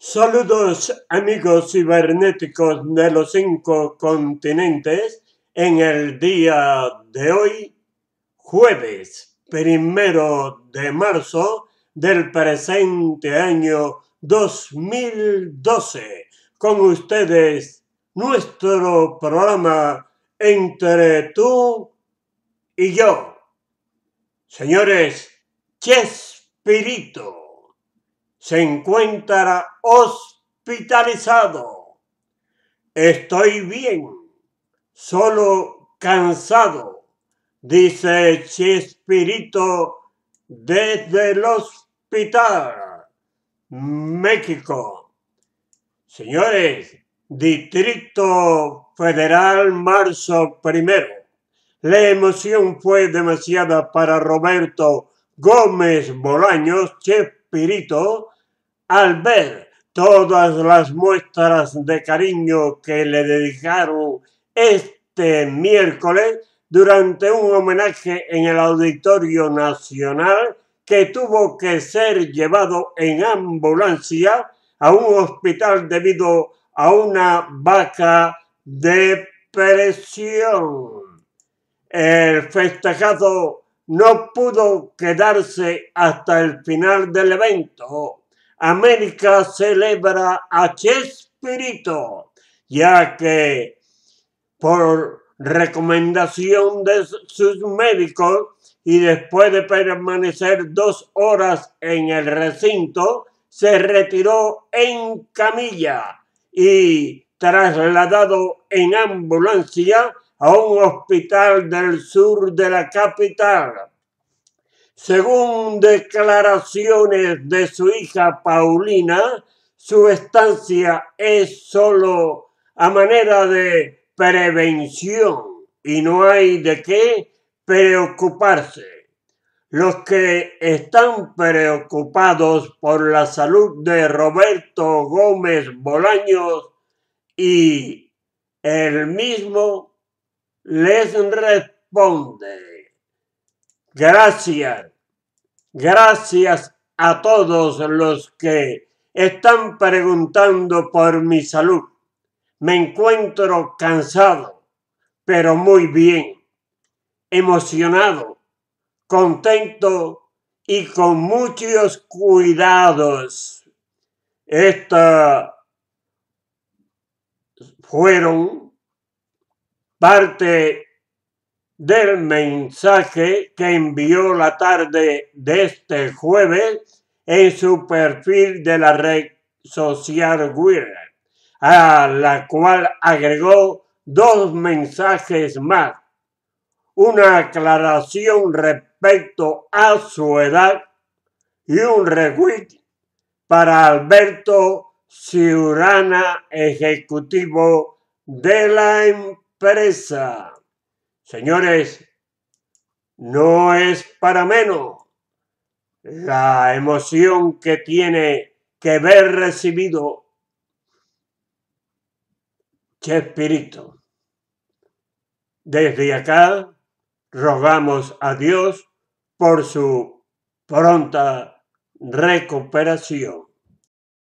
Saludos amigos cibernéticos de los cinco continentes en el día de hoy, jueves primero de marzo del presente año 2012. Con ustedes, nuestro programa Entre tú y yo. Señores, Chespirito se encuentra hospitalizado. Estoy bien, solo cansado, dice Chespirito desde el hospital, México. Señores, Distrito Federal, marzo primero. La emoción fue demasiada para Roberto Gómez Bolaños, chef al ver todas las muestras de cariño que le dedicaron este miércoles durante un homenaje en el Auditorio Nacional que tuvo que ser llevado en ambulancia a un hospital debido a una vaca de presión. El festejado no pudo quedarse hasta el final del evento. América celebra a Chespirito, ya que por recomendación de sus médicos y después de permanecer dos horas en el recinto, se retiró en camilla y trasladado en ambulancia a un hospital del sur de la capital. Según declaraciones de su hija Paulina, su estancia es solo a manera de prevención y no hay de qué preocuparse. Los que están preocupados por la salud de Roberto Gómez Bolaños y el mismo les responde, gracias, gracias a todos los que están preguntando por mi salud. Me encuentro cansado, pero muy bien, emocionado, contento y con muchos cuidados. Estas fueron parte del mensaje que envió la tarde de este jueves en su perfil de la red social Twitter, a la cual agregó dos mensajes más, una aclaración respecto a su edad y un retweet para Alberto Ciurana, ejecutivo de la empresa Señores, no es para menos la emoción que tiene que ver recibido Chespirito. Desde acá rogamos a Dios por su pronta recuperación.